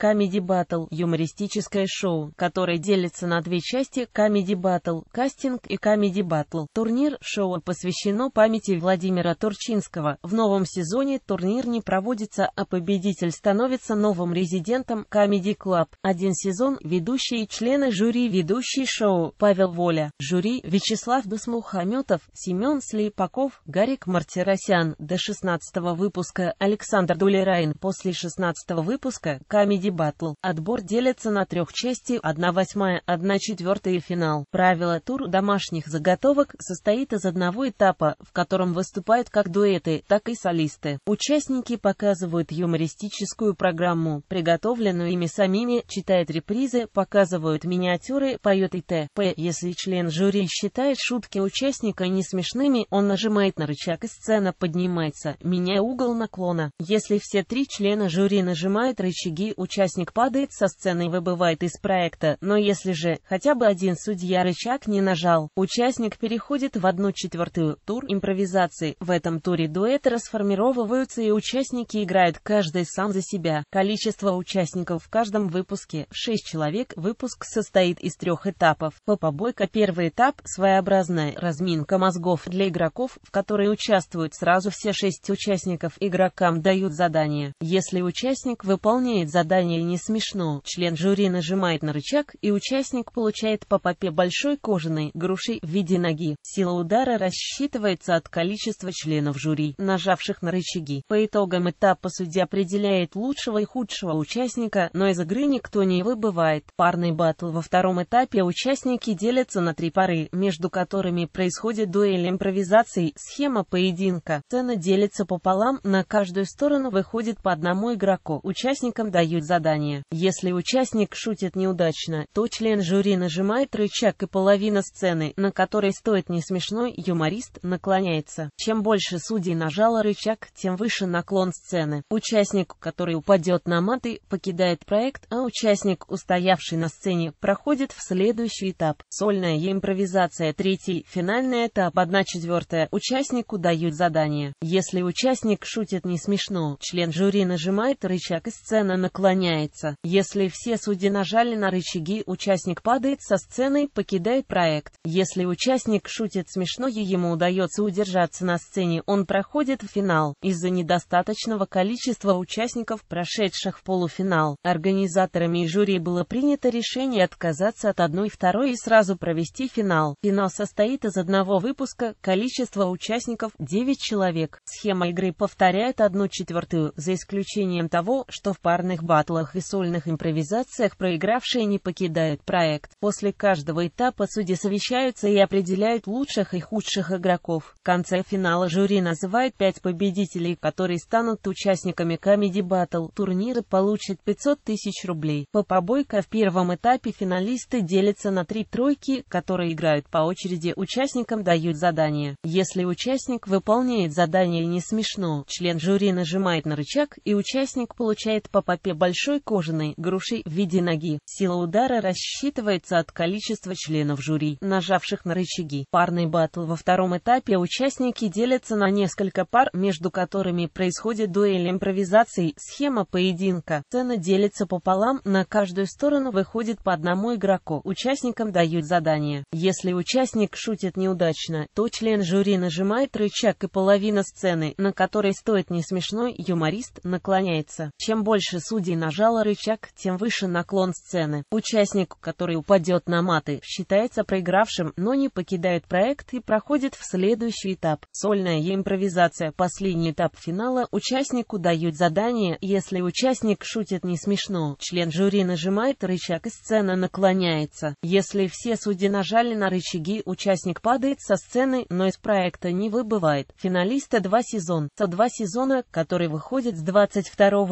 Comedy Battle – юмористическое шоу, которое делится на две части – Comedy Battle, кастинг и Comedy Battle. Турнир шоу посвящено памяти Владимира Турчинского. В новом сезоне турнир не проводится, а победитель становится новым резидентом Comedy Club. Один сезон – ведущие члены жюри ведущий шоу Павел Воля, жюри Вячеслав Дусмухаметов, Семен Слепаков, Гарик Мартиросян. До 16 выпуска Александр Дулерайн. После 16 выпуска Comedy Кубки Батл. Отбор делится на трех части, 1 восьмая, 1 четвертая и финал. Правило тур домашних заготовок состоит из одного этапа, в котором выступают как дуэты, так и солисты. Участники показывают юмористическую программу, приготовленную ими самими, читают репризы, показывают миниатюры, поют и т.п. Если член жюри считает шутки участника не смешными, он нажимает на рычаг и сцена поднимается, меняя угол наклона. Если все три члена жюри нажимают рычаги, участника участник падает со сцены и выбывает из проекта, но если же хотя бы один судья рычаг не нажал, участник переходит в одну четвертую тур импровизации. В этом туре дуэты расформировываются и участники играют каждый сам за себя. Количество участников в каждом выпуске – 6 человек. Выпуск состоит из трех этапов. Попобойка первый этап – своеобразная разминка мозгов для игроков, в которой участвуют сразу все шесть участников. Игрокам дают задание. Если участник выполняет задание, смешно не смешно, член жюри нажимает на рычаг, и участник получает по попе большой кожаной грушей в виде ноги. Сила удара рассчитывается от количества членов жюри, нажавших на рычаги. По итогам этапа судья определяет лучшего и худшего участника, но из игры никто не выбывает. Парный батл во втором этапе участники делятся на три пары, между которыми происходит дуэль импровизации схема поединка. Цена делится пополам, на каждую сторону выходит по одному игроку. Участникам дают задачу задание. Если участник шутит неудачно, то член жюри нажимает рычаг и половина сцены, на которой стоит не смешной, юморист наклоняется. Чем больше судей нажало рычаг, тем выше наклон сцены. Участник, который упадет на маты, покидает проект, а участник, устоявший на сцене, проходит в следующий этап. Сольная импровизация. Третий, финальный этап. одна четвертая. Участнику дают задание. Если участник шутит не смешно, член жюри нажимает рычаг и сцена наклоняется отклоняется. Если все судьи нажали на рычаги, участник падает со сцены и покидает проект. Если участник шутит смешно и ему удается удержаться на сцене, он проходит в финал. Из-за недостаточного количества участников, прошедших в полуфинал, организаторами и жюри было принято решение отказаться от одной и второй и сразу провести финал. Финал состоит из одного выпуска, количество участников – 9 человек. Схема игры повторяет одну четвертую, за исключением того, что в парных батлах батлах и сольных импровизациях проигравшие не покидают проект. После каждого этапа судьи совещаются и определяют лучших и худших игроков. В конце финала жюри называет пять победителей, которые станут участниками Comedy Battle. Турниры получат 500 тысяч рублей. По побойка в первом этапе финалисты делятся на три тройки, которые играют по очереди участникам дают задание. Если участник выполняет задание не смешно, член жюри нажимает на рычаг, и участник получает по попе большой большой кожаной грушей в виде ноги. Сила удара рассчитывается от количества членов жюри, нажавших на рычаги. Парный батл во втором этапе участники делятся на несколько пар, между которыми происходит дуэль импровизации схема поединка. Цена делится пополам, на каждую сторону выходит по одному игроку. Участникам дают задание. Если участник шутит неудачно, то член жюри нажимает рычаг и половина сцены, на которой стоит не смешной юморист, наклоняется. Чем больше судей на нажала рычаг, тем выше наклон сцены. Участник, который упадет на маты, считается проигравшим, но не покидает проект и проходит в следующий этап. Сольная импровизация. Последний этап финала участнику дают задание, если участник шутит не смешно. Член жюри нажимает рычаг и сцена наклоняется. Если все судьи нажали на рычаги, участник падает со сцены, но из проекта не выбывает. Финалисты два сезона. Со два сезона, который выходит с 22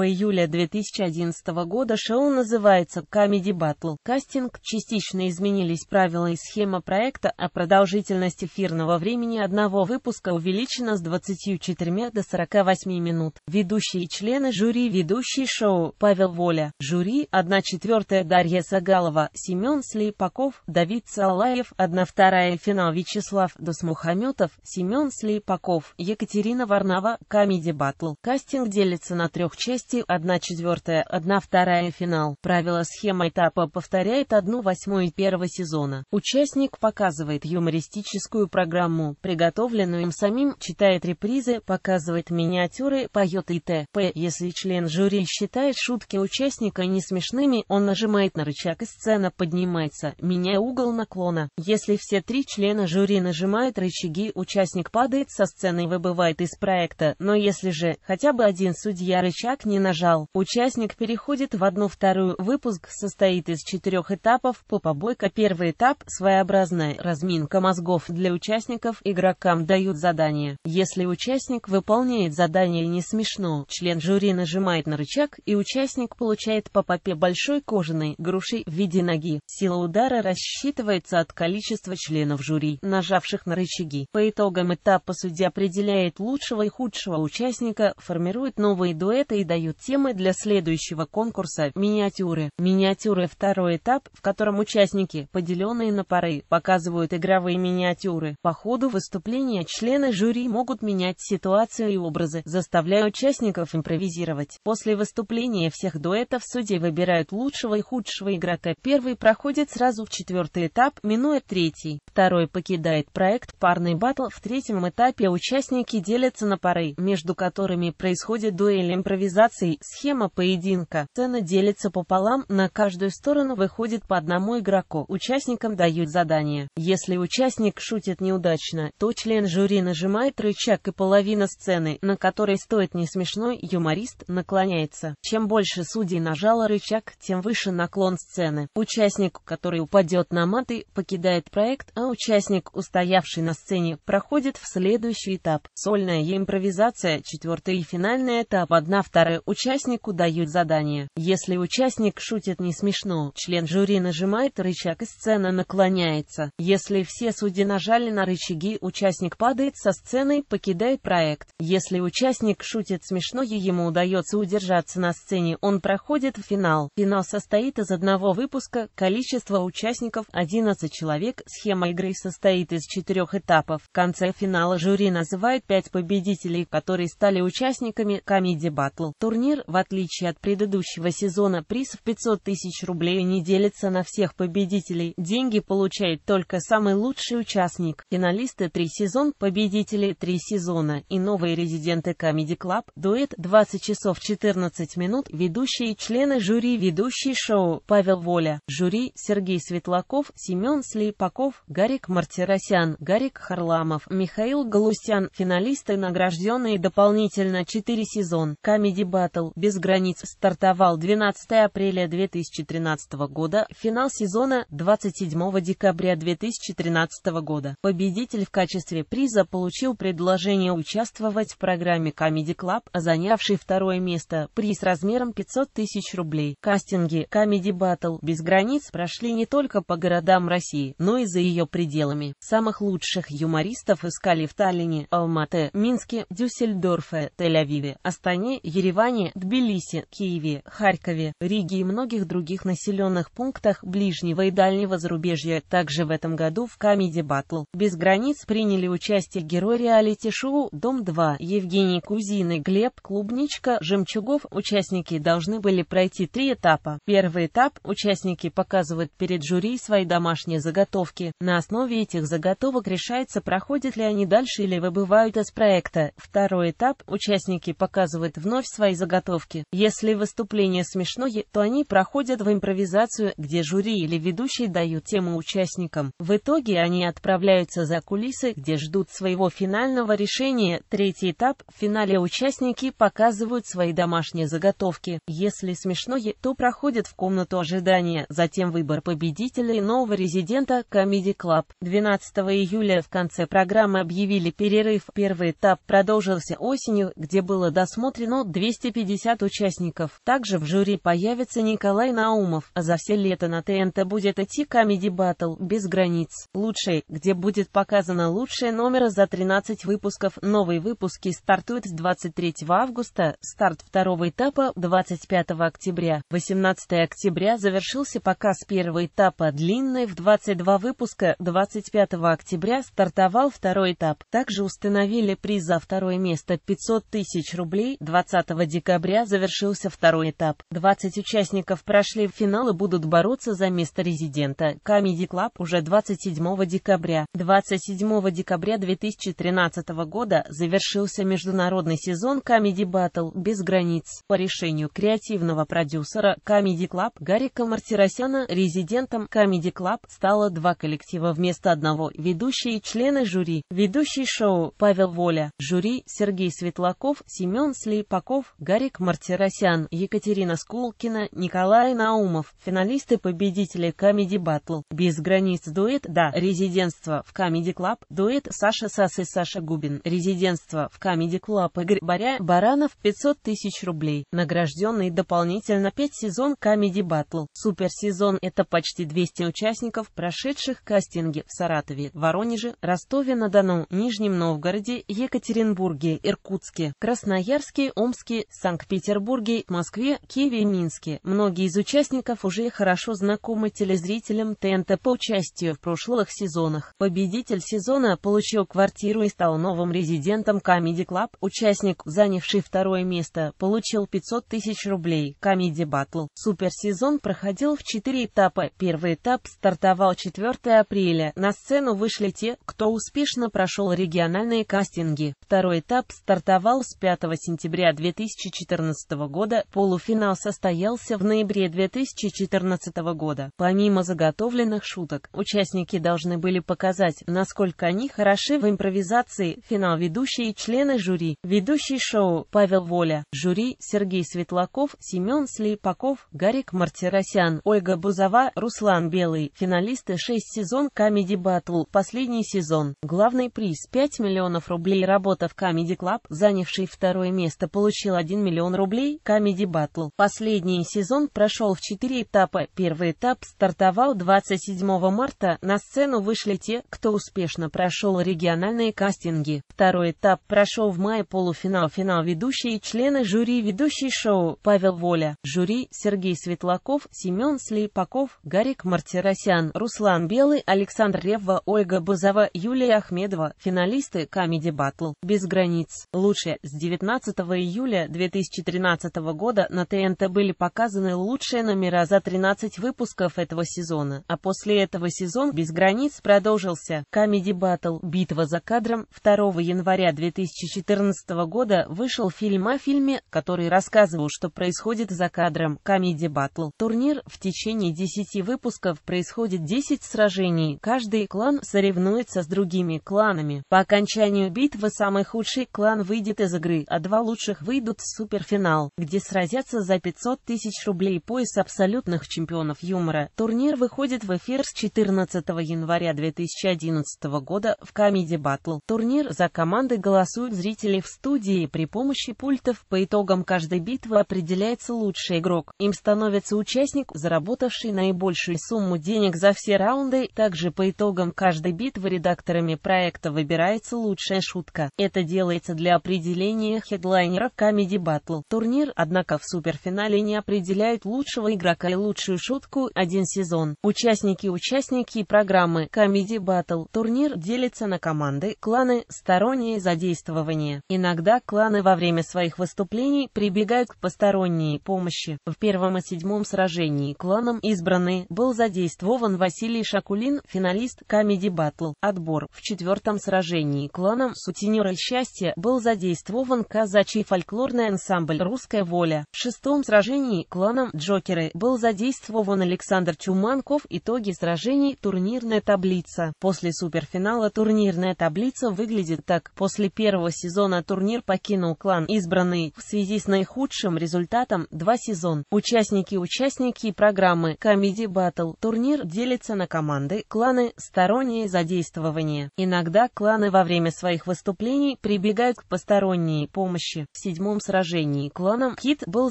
июля 2011 2011 года шоу называется Comedy Battle. Кастинг частично изменились правила и схема проекта, а продолжительность эфирного времени одного выпуска увеличена с 24 до 48 минут. Ведущие члены жюри ведущий шоу Павел Воля, жюри 1 четвертая Дарья Сагалова, Семен Слепаков, Давид Салаев, 1 вторая финал Вячеслав Досмухаметов, Семен Слепаков, Екатерина Варнава, Comedy Battle. Кастинг делится на трех части, 1 четвертая 1 вторая финал. Правило схема этапа повторяет 1 восьмую первого сезона. Участник показывает юмористическую программу, приготовленную им самим, читает репризы, показывает миниатюры, поет и т.п. Если член жюри считает шутки участника не смешными, он нажимает на рычаг и сцена поднимается, меняя угол наклона. Если все три члена жюри нажимают рычаги, участник падает со сцены и выбывает из проекта, но если же хотя бы один судья рычаг не нажал, участник перед переходит в одну-вторую. Выпуск состоит из четырех этапов по побойка. Первый этап – своеобразная разминка мозгов для участников. Игрокам дают задание. Если участник выполняет задание не смешно, член жюри нажимает на рычаг, и участник получает по попе большой кожаной грушей в виде ноги. Сила удара рассчитывается от количества членов жюри, нажавших на рычаги. По итогам этапа судья определяет лучшего и худшего участника, формирует новые дуэты и дают темы для следующего общего конкурса «Миниатюры». Миниатюры – второй этап, в котором участники, поделенные на пары, показывают игровые миниатюры. По ходу выступления члены жюри могут менять ситуацию и образы, заставляя участников импровизировать. После выступления всех дуэтов судей выбирают лучшего и худшего игрока. Первый проходит сразу в четвертый этап, минуя третий. Второй покидает проект «Парный батл». В третьем этапе участники делятся на пары, между которыми происходит дуэль импровизации схема поединка ребенка. Цена делится пополам, на каждую сторону выходит по одному игроку. Участникам дают задание. Если участник шутит неудачно, то член жюри нажимает рычаг и половина сцены, на которой стоит не смешной, юморист наклоняется. Чем больше судей нажало рычаг, тем выше наклон сцены. Участник, который упадет на маты, покидает проект, а участник, устоявший на сцене, проходит в следующий этап. Сольная импровизация, четвертый и финальный этап. Одна-вторая участнику дают задание задания. Если участник шутит не смешно, член жюри нажимает рычаг и сцена наклоняется. Если все судьи нажали на рычаги, участник падает со сцены и покидает проект. Если участник шутит смешно и ему удается удержаться на сцене, он проходит в финал. Финал состоит из одного выпуска, количество участников 11 человек, схема игры состоит из четырех этапов. В конце финала жюри называет пять победителей, которые стали участниками комедий батл. Турнир, в отличие от предыдущего, предыдущего сезона приз в 500 тысяч рублей не делится на всех победителей. Деньги получает только самый лучший участник. Финалисты три сезон, победители три сезона и новые резиденты Comedy Club. Дуэт 20 часов 14 минут. Ведущие члены жюри. Ведущий шоу Павел Воля. Жюри Сергей Светлаков, Семен Слепаков, Гарик Мартиросян, Гарик Харламов, Михаил Галустян. Финалисты награжденные дополнительно 4 сезон. Comedy Battle. Без границ. Стар стартовал 12 апреля 2013 года, финал сезона 27 декабря 2013 года. Победитель в качестве приза получил предложение участвовать в программе Comedy Club, занявший второе место, приз размером 500 тысяч рублей. Кастинги Comedy Battle без границ прошли не только по городам России, но и за ее пределами. Самых лучших юмористов искали в Таллине, Алмате, Минске, Дюссельдорфе, Тель-Авиве, Астане, Ереване, Тбилиси, Киеве. Киеве, Харькове, Риге и многих других населенных пунктах ближнего и дальнего зарубежья. Также в этом году в Камеди Battle «Без границ» приняли участие герои реалити-шоу «Дом-2» Евгений Кузин и Глеб Клубничка Жемчугов. Участники должны были пройти три этапа. Первый этап – участники показывают перед жюри свои домашние заготовки. На основе этих заготовок решается, проходят ли они дальше или выбывают из проекта. Второй этап – участники показывают вновь свои заготовки. Если вы выступления смешное, то они проходят в импровизацию, где жюри или ведущий дают тему участникам. В итоге они отправляются за кулисы, где ждут своего финального решения. Третий этап. В финале участники показывают свои домашние заготовки. Если смешное, то проходят в комнату ожидания. Затем выбор победителя и нового резидента Comedy Club. 12 июля в конце программы объявили перерыв. Первый этап продолжился осенью, где было досмотрено 250 участников. Также в жюри появится Николай Наумов, а за все лето на ТНТ будет идти Comedy Battle «Без границ. Лучший», где будет показано лучшие номера за 13 выпусков. Новые выпуски стартуют с 23 августа, старт второго этапа 25 октября. 18 октября завершился показ первого этапа длинный в 22 выпуска. 25 октября стартовал второй этап. Также установили приз за второе место 500 тысяч рублей. 20 декабря завершился второй второй этап. 20 участников прошли в финал и будут бороться за место резидента Comedy Club уже 27 декабря. 27 декабря 2013 года завершился международный сезон Comedy Battle «Без границ». По решению креативного продюсера Comedy Club Гарика Мартиросяна резидентом Comedy Club стало два коллектива вместо одного – ведущие члены жюри. Ведущий шоу Павел Воля, жюри Сергей Светлаков, Семен Слепаков, Гарик Мартиросян. Екатерина Скулкина, Николай Наумов, финалисты-победители Comedy Battle, Без границ дуэт, да, резидентство в Comedy Club, дуэт Саша Сас и Саша Губин, резидентство в Comedy Club Игорь Боря, Баранов 500 тысяч рублей, награжденный дополнительно 5 сезон Comedy Battle, суперсезон это почти 200 участников, прошедших кастинги в Саратове, Воронеже, Ростове-на-Дону, Нижнем Новгороде, Екатеринбурге, Иркутске, Красноярске, Омске, Санкт-Петербурге, Москве, Москве, Киеве и Минске. Многие из участников уже хорошо знакомы телезрителям ТНТ по участию в прошлых сезонах. Победитель сезона получил квартиру и стал новым резидентом Comedy Club. Участник, занявший второе место, получил 500 тысяч рублей. Comedy Battle. Суперсезон проходил в четыре этапа. Первый этап стартовал 4 апреля. На сцену вышли те, кто успешно прошел региональные кастинги. Второй этап стартовал с 5 сентября 2014 года Полуфинал состоялся в ноябре 2014 года. Помимо заготовленных шуток, участники должны были показать, насколько они хороши в импровизации. Финал ведущие и члены жюри. Ведущий шоу Павел Воля, жюри Сергей Светлаков, Семен Слепаков, Гарик Мартиросян, Ольга Бузова, Руслан Белый. Финалисты 6 сезон Comedy Battle, последний сезон. Главный приз 5 миллионов рублей. Работа в Comedy Club, занявший второе место, получил 1 миллион рублей. Comedy Comedy Battle. Последний сезон прошел в четыре этапа. Первый этап стартовал 27 марта. На сцену вышли те, кто успешно прошел региональные кастинги. Второй этап прошел в мае полуфинал. Финал ведущие члены жюри ведущий шоу Павел Воля. Жюри Сергей Светлаков, Семен Слепаков, Гарик Мартиросян, Руслан Белый, Александр Ревва, Ольга Бузова, Юлия Ахмедова. Финалисты Comedy Battle. Без границ. Лучше с 19 июля 2013 года года на ТНТ были показаны лучшие номера за 13 выпусков этого сезона, а после этого сезон «Без границ» продолжился. Comedy Battle «Битва за кадром» 2 января 2014 года вышел фильм о фильме, который рассказывал, что происходит за кадром. Comedy Battle турнир в течение 10 выпусков происходит 10 сражений, каждый клан соревнуется с другими кланами. По окончанию битвы самый худший клан выйдет из игры, а два лучших выйдут в суперфинал, где сражаются сразятся за 500 тысяч рублей пояс абсолютных чемпионов юмора. Турнир выходит в эфир с 14 января 2011 года в Comedy Battle. Турнир за команды голосуют зрители в студии при помощи пультов. По итогам каждой битвы определяется лучший игрок. Им становится участник, заработавший наибольшую сумму денег за все раунды. Также по итогам каждой битвы редакторами проекта выбирается лучшая шутка. Это делается для определения хедлайнеров Comedy Battle. Турнир, однако, Однако а в суперфинале не определяют лучшего игрока и лучшую шутку один сезон. Участники-участники программы Comedy Battle турнир делится на команды, кланы, сторонние задействования Иногда кланы во время своих выступлений прибегают к посторонней помощи. В первом и седьмом сражении кланом избраны был задействован Василий Шакулин, финалист Comedy Battle. Отбор. В четвертом сражении кланом Сутенера Счастья был задействован казачий фольклорный ансамбль «Русская воля». В шестом сражении кланом Джокеры был задействован Александр Чуманков. Итоги сражений турнирная таблица. После суперфинала турнирная таблица выглядит так. После первого сезона турнир покинул клан избранный в связи с наихудшим результатом два сезон. Участники-участники программы Comedy Battle. Турнир делится на команды, кланы, сторонние задействования. Иногда кланы во время своих выступлений прибегают к посторонней помощи. В седьмом сражении кланом Кит был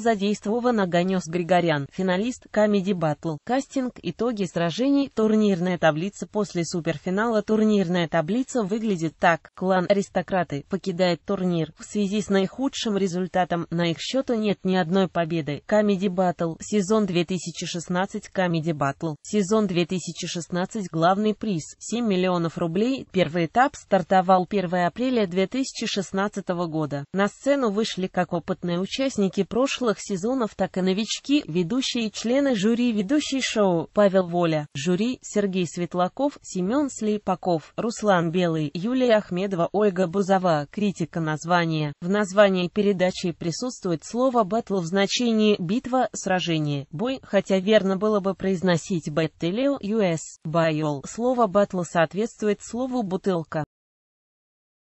задействован Оганес Григорян, финалист Comedy Battle. Кастинг, итоги сражений, турнирная таблица после суперфинала турнирная таблица выглядит так. Клан аристократы покидает турнир. В связи с наихудшим результатом на их счету нет ни одной победы. Comedy Battle. Сезон 2016 Comedy Battle. Сезон 2016 главный приз 7 миллионов рублей. Первый этап стартовал 1 апреля 2016 года. На сцену вышли как опытные участники прошлых сезонов, так и новички, ведущие члены жюри, ведущий шоу Павел Воля, жюри Сергей Светлаков, Семен Слепаков, Руслан Белый, Юлия Ахмедова, Ольга Бузова. Критика названия. В названии передачи присутствует слово батл в значении «битва», «сражение», «бой», хотя верно было бы произносить «бэттелео», «US», «байол». Слово батл соответствует слову «бутылка».